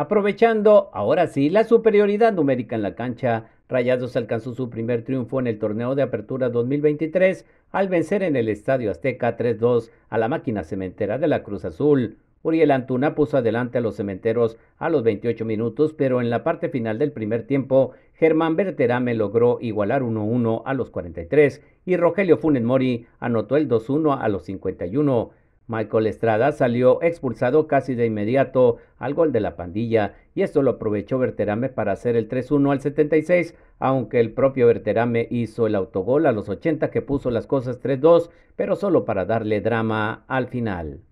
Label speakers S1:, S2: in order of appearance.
S1: Aprovechando ahora sí la superioridad numérica en la cancha, Rayados alcanzó su primer triunfo en el torneo de apertura 2023 al vencer en el Estadio Azteca 3-2 a la máquina cementera de la Cruz Azul. Uriel Antuna puso adelante a los cementeros a los 28 minutos, pero en la parte final del primer tiempo, Germán Berterame logró igualar 1-1 a los 43 y Rogelio Funes Mori anotó el 2-1 a los 51. Michael Estrada salió expulsado casi de inmediato al gol de la pandilla y esto lo aprovechó Verterame para hacer el 3-1 al 76, aunque el propio Verterame hizo el autogol a los 80 que puso las cosas 3-2, pero solo para darle drama al final.